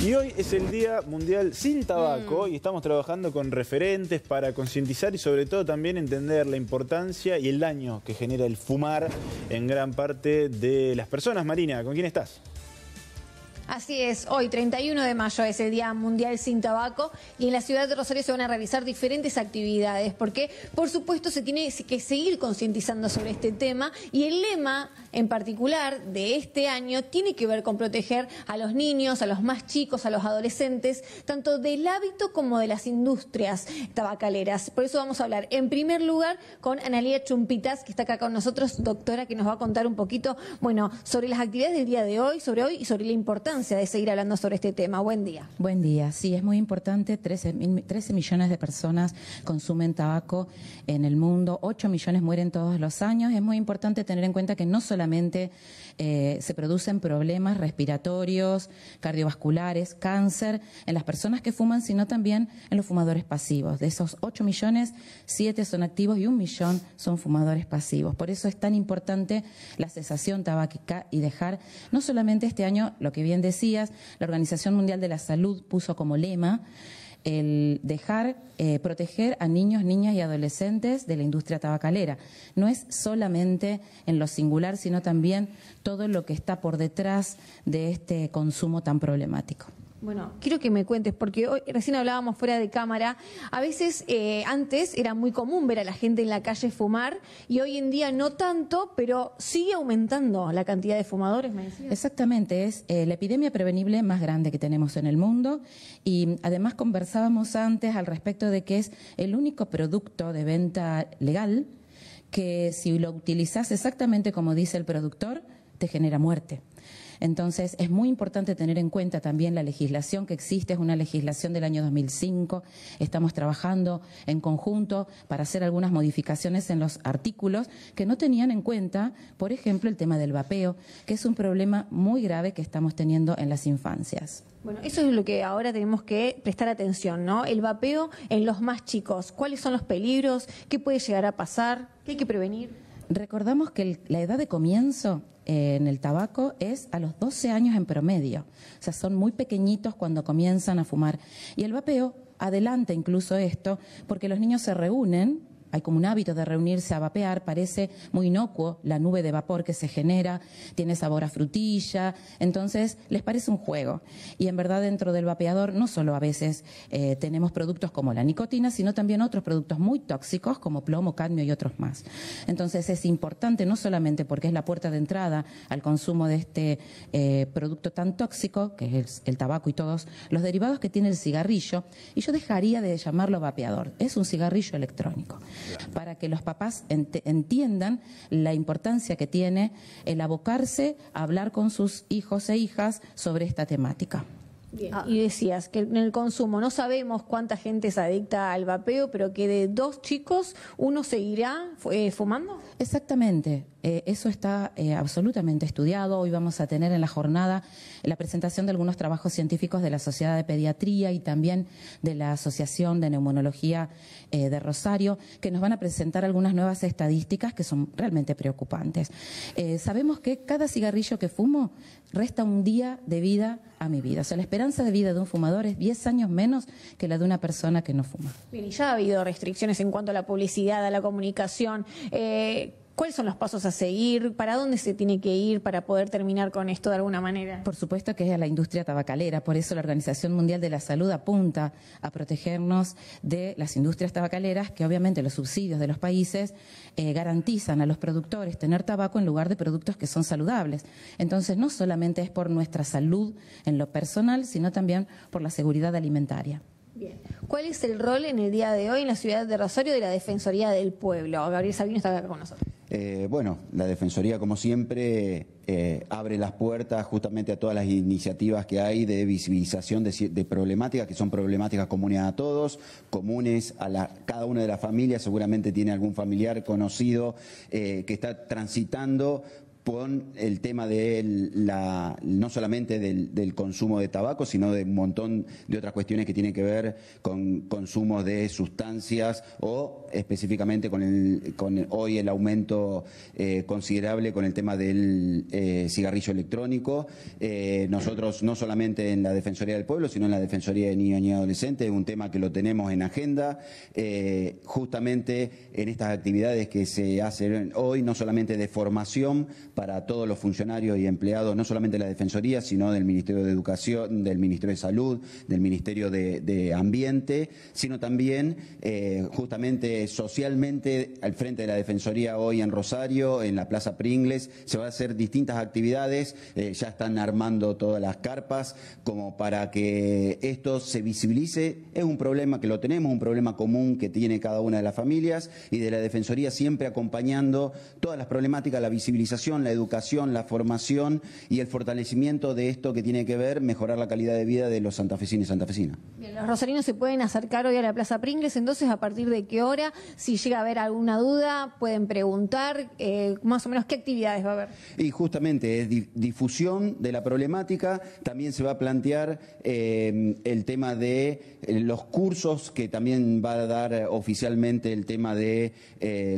Y hoy es el Día Mundial sin Tabaco mm. y estamos trabajando con referentes para concientizar y sobre todo también entender la importancia y el daño que genera el fumar en gran parte de las personas. Marina, ¿con quién estás? Así es, hoy 31 de mayo es el Día Mundial sin Tabaco y en la ciudad de Rosario se van a realizar diferentes actividades porque por supuesto se tiene que seguir concientizando sobre este tema y el lema en particular de este año tiene que ver con proteger a los niños, a los más chicos, a los adolescentes, tanto del hábito como de las industrias tabacaleras. Por eso vamos a hablar en primer lugar con Analia Chumpitas, que está acá con nosotros, doctora, que nos va a contar un poquito, bueno, sobre las actividades del día de hoy, sobre hoy y sobre la importancia de seguir hablando sobre este tema. Buen día. Buen día. Sí, es muy importante. 13, millones de personas consumen tabaco en el mundo. 8 millones mueren todos los años. Es muy importante tener en cuenta que no solo solamente eh, se producen problemas respiratorios, cardiovasculares, cáncer en las personas que fuman, sino también en los fumadores pasivos. De esos 8 millones, 7 son activos y un millón son fumadores pasivos. Por eso es tan importante la cesación tabáquica y dejar, no solamente este año, lo que bien decías, la Organización Mundial de la Salud puso como lema el dejar, eh, proteger a niños, niñas y adolescentes de la industria tabacalera. No es solamente en lo singular, sino también todo lo que está por detrás de este consumo tan problemático. Bueno, mm. quiero que me cuentes, porque hoy recién hablábamos fuera de cámara, a veces eh, antes era muy común ver a la gente en la calle fumar y hoy en día no tanto, pero sigue aumentando la cantidad de fumadores, me Exactamente, es eh, la epidemia prevenible más grande que tenemos en el mundo y además conversábamos antes al respecto de que es el único producto de venta legal que si lo utilizas exactamente como dice el productor, te genera muerte. Entonces, es muy importante tener en cuenta también la legislación que existe, es una legislación del año 2005. Estamos trabajando en conjunto para hacer algunas modificaciones en los artículos que no tenían en cuenta, por ejemplo, el tema del vapeo, que es un problema muy grave que estamos teniendo en las infancias. Bueno, eso es lo que ahora tenemos que prestar atención, ¿no? El vapeo en los más chicos. ¿Cuáles son los peligros? ¿Qué puede llegar a pasar? ¿Qué hay que prevenir? Recordamos que la edad de comienzo eh, en el tabaco es a los 12 años en promedio. O sea, son muy pequeñitos cuando comienzan a fumar. Y el vapeo adelanta incluso esto, porque los niños se reúnen hay como un hábito de reunirse a vapear, parece muy inocuo la nube de vapor que se genera, tiene sabor a frutilla, entonces les parece un juego. Y en verdad dentro del vapeador no solo a veces eh, tenemos productos como la nicotina, sino también otros productos muy tóxicos como plomo, cadmio y otros más. Entonces es importante no solamente porque es la puerta de entrada al consumo de este eh, producto tan tóxico, que es el tabaco y todos los derivados que tiene el cigarrillo, y yo dejaría de llamarlo vapeador, es un cigarrillo electrónico para que los papás entiendan la importancia que tiene el abocarse a hablar con sus hijos e hijas sobre esta temática. Ah, y decías que en el consumo no sabemos cuánta gente es adicta al vapeo, pero que de dos chicos uno seguirá eh, fumando. Exactamente. Eh, eso está eh, absolutamente estudiado. Hoy vamos a tener en la jornada la presentación de algunos trabajos científicos de la Sociedad de Pediatría y también de la Asociación de Neumonología eh, de Rosario, que nos van a presentar algunas nuevas estadísticas que son realmente preocupantes. sabemos que cada cigarrillo que fumo resta un día de vida a mi vida. O sea, la esperanza de vida de un fumador es 10 años menos que la de una persona que no fuma. ya ha habido restricciones en cuanto a la publicidad, a la comunicación. ¿Cuáles son los pasos a seguir? ¿Para dónde se tiene que ir para poder terminar con esto de alguna manera? Por supuesto que es a la industria tabacalera, por eso la Organización Mundial de la Salud apunta a protegernos de las industrias tabacaleras, que obviamente los subsidios de los países eh, garantizan a los productores tener tabaco en lugar de productos que son saludables. Entonces, no solamente es por nuestra salud en lo personal, sino también por la seguridad alimentaria. Bien. ¿Cuál es el rol en el día de hoy en la ciudad de Rosario de la Defensoría del Pueblo? Gabriel Sabino está acá con nosotros. Eh, bueno, la Defensoría, como siempre, eh, abre las puertas justamente a todas las iniciativas que hay de visibilización de, problemáticas, que son problemáticas comunes a todos, comunes a cada una de las familias, seguramente tiene algún familiar conocido eh, que está transitando con el tema de la, no solamente del, consumo de tabaco, sino de un montón de otras cuestiones que tienen que ver con consumo de sustancias o específicamente con, el, con hoy el aumento eh, considerable con el tema del eh, cigarrillo electrónico. Eh, nosotros, no solamente en la Defensoría del Pueblo, sino en la Defensoría de Niños y Adolescentes, un tema que lo tenemos en agenda. justamente en estas actividades que se hacen hoy, no solamente de formación, para todos los funcionarios y empleados, no solamente de la Defensoría, sino del Ministerio de Educación, del Ministerio de Salud, del Ministerio de, Ambiente, sino también eh, justamente socialmente al frente de la Defensoría hoy en Rosario, en la Plaza Pringles, se van a hacer distintas actividades, eh, ya están armando todas las carpas como para que esto se visibilice. Es un problema que lo tenemos, un problema común que tiene cada una de las familias y de la Defensoría siempre acompañando todas las problemáticas, la visibilización, la educación, la formación y el fortalecimiento de esto que tiene que ver mejorar la calidad de vida de los santafesinos y santafesinas. los rosarinos se pueden acercar hoy a la Plaza Pringles, entonces, ¿a partir de qué hora? Si llega a haber alguna duda, pueden preguntar, eh, más o menos, ¿qué actividades va a haber? Y justamente es difusión de la problemática, también se va a plantear eh, el tema de eh, los cursos que también va a dar oficialmente el tema de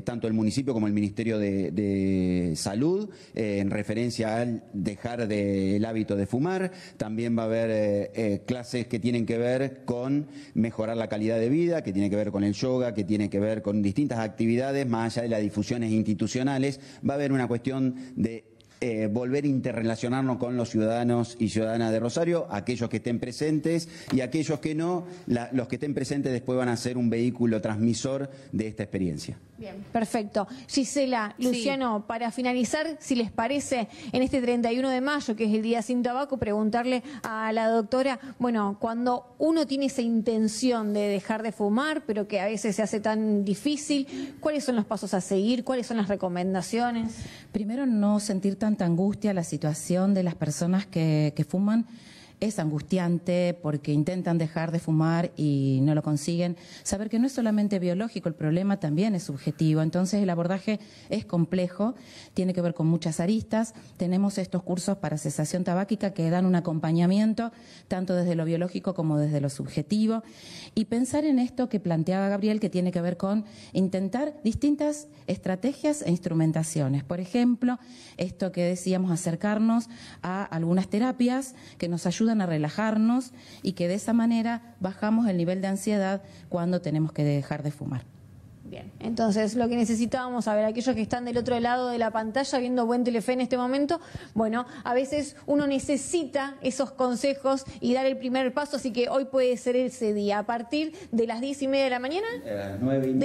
tanto el municipio como el Ministerio de Salud eh, en referencia al dejar del hábito de fumar. También va a haber eh, eh, clases que tienen que ver con mejorar la calidad de vida, que tiene que ver con el yoga, que tiene que ver con distintas actividades, más allá de las difusiones institucionales. Va a haber una cuestión de eh, volver a interrelacionarnos con los ciudadanos y ciudadanas de Rosario, aquellos que estén presentes y aquellos que no, la, los que estén presentes después van a ser un vehículo transmisor de esta experiencia. Bien, perfecto. Gisela, Luciano, para finalizar, si les parece, en este 31 de mayo, que es el día sin tabaco, preguntarle a la doctora, bueno, cuando uno tiene esa intención de dejar de fumar, pero que a veces se hace tan difícil, ¿cuáles son los pasos a seguir? ¿Cuáles son las recomendaciones? Primero, no sentir tan tanta angustia la situación de las personas que, que fuman es angustiante porque intentan dejar de fumar y no lo consiguen. Saber que no es solamente biológico, el problema también es subjetivo. Entonces el abordaje es complejo, tiene que ver con muchas aristas. Tenemos estos cursos para cesación tabáquica que dan un acompañamiento tanto desde lo biológico como desde lo subjetivo. Y pensar en esto que planteaba Gabriel, que tiene que ver con intentar distintas estrategias e instrumentaciones. Por ejemplo, esto que decíamos acercarnos a algunas terapias que nos ayudan a relajarnos y que de esa manera bajamos el nivel de ansiedad cuando tenemos que dejar de fumar. Bien. Entonces, lo que necesitábamos, a ver, aquellos que están del otro lado de la pantalla viendo buen Telefe en este momento, bueno, a veces uno necesita esos consejos y dar el primer paso, así que hoy puede ser ese día. A partir de las diez y media de la mañana, de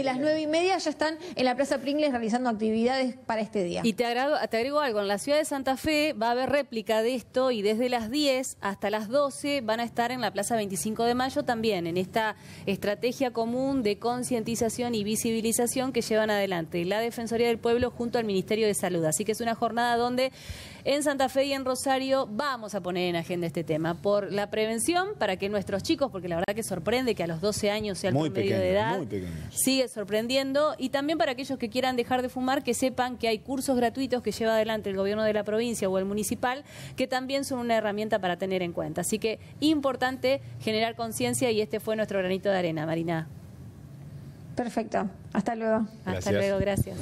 las nueve y, media ya están en la Plaza Pringles realizando actividades para este día. Y te, agrego, te agrego algo, en la ciudad de Santa Fe va a haber réplica de esto y desde las 10 hasta las 12 van a estar en la Plaza 25 de Mayo también, en esta estrategia común de concientización y visibilidad que llevan adelante la Defensoría del Pueblo junto al Ministerio de Salud. Así que es una jornada donde en Santa Fe y en Rosario vamos a poner en agenda este tema por la prevención para que nuestros chicos, porque la verdad que sorprende que a los 12 años sea el muy pequeño, de edad, sigue sorprendiendo y también para aquellos que quieran dejar de fumar que sepan que hay cursos gratuitos que lleva adelante el gobierno de la provincia o el municipal que también son una herramienta para tener en cuenta. Así que importante generar conciencia y este fue nuestro granito de arena, Marina. Perfecto. Hasta luego. Hasta luego, gracias.